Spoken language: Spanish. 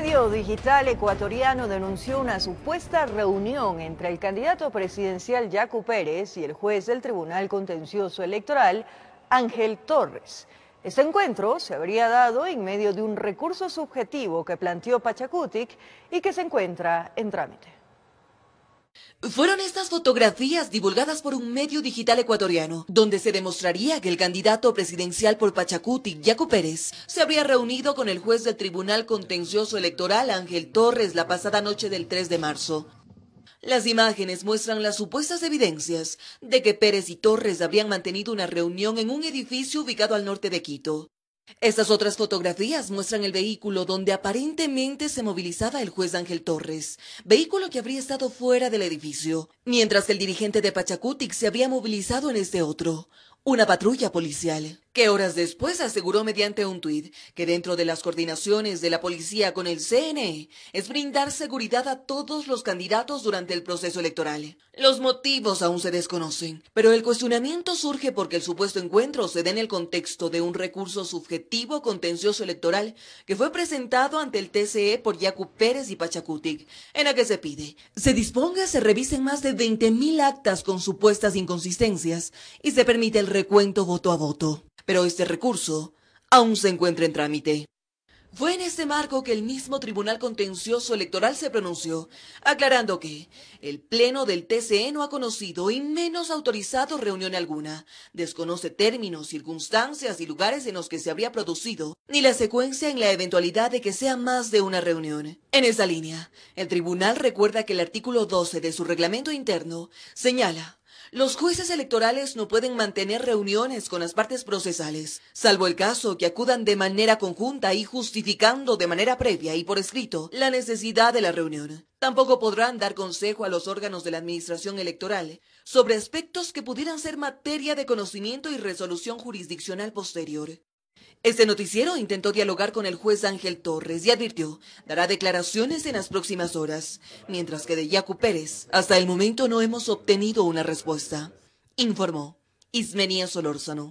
El medio digital ecuatoriano denunció una supuesta reunión entre el candidato presidencial Jaco Pérez y el juez del Tribunal Contencioso Electoral, Ángel Torres. Este encuentro se habría dado en medio de un recurso subjetivo que planteó Pachacutic y que se encuentra en trámite. Fueron estas fotografías divulgadas por un medio digital ecuatoriano, donde se demostraría que el candidato presidencial por Pachacuti, Yaco Pérez, se habría reunido con el juez del Tribunal Contencioso Electoral, Ángel Torres, la pasada noche del 3 de marzo. Las imágenes muestran las supuestas evidencias de que Pérez y Torres habrían mantenido una reunión en un edificio ubicado al norte de Quito. Estas otras fotografías muestran el vehículo donde aparentemente se movilizaba el juez Ángel Torres, vehículo que habría estado fuera del edificio, mientras que el dirigente de Pachacutic se había movilizado en este otro, una patrulla policial que horas después aseguró mediante un tuit que dentro de las coordinaciones de la policía con el CNE es brindar seguridad a todos los candidatos durante el proceso electoral. Los motivos aún se desconocen, pero el cuestionamiento surge porque el supuesto encuentro se da en el contexto de un recurso subjetivo contencioso electoral que fue presentado ante el TCE por Yacu Pérez y Pachacutic, en la que se pide se disponga se revisen más de 20.000 actas con supuestas inconsistencias y se permite el recuento voto a voto pero este recurso aún se encuentra en trámite. Fue en este marco que el mismo Tribunal Contencioso Electoral se pronunció, aclarando que el Pleno del TCE no ha conocido y menos autorizado reunión alguna, desconoce términos, circunstancias y lugares en los que se habría producido, ni la secuencia en la eventualidad de que sea más de una reunión. En esa línea, el Tribunal recuerda que el artículo 12 de su reglamento interno señala los jueces electorales no pueden mantener reuniones con las partes procesales, salvo el caso que acudan de manera conjunta y justificando de manera previa y por escrito la necesidad de la reunión. Tampoco podrán dar consejo a los órganos de la Administración Electoral sobre aspectos que pudieran ser materia de conocimiento y resolución jurisdiccional posterior. Este noticiero intentó dialogar con el juez Ángel Torres y advirtió, dará declaraciones en las próximas horas, mientras que de Yacu Pérez hasta el momento no hemos obtenido una respuesta, informó Ismenia Solórzano.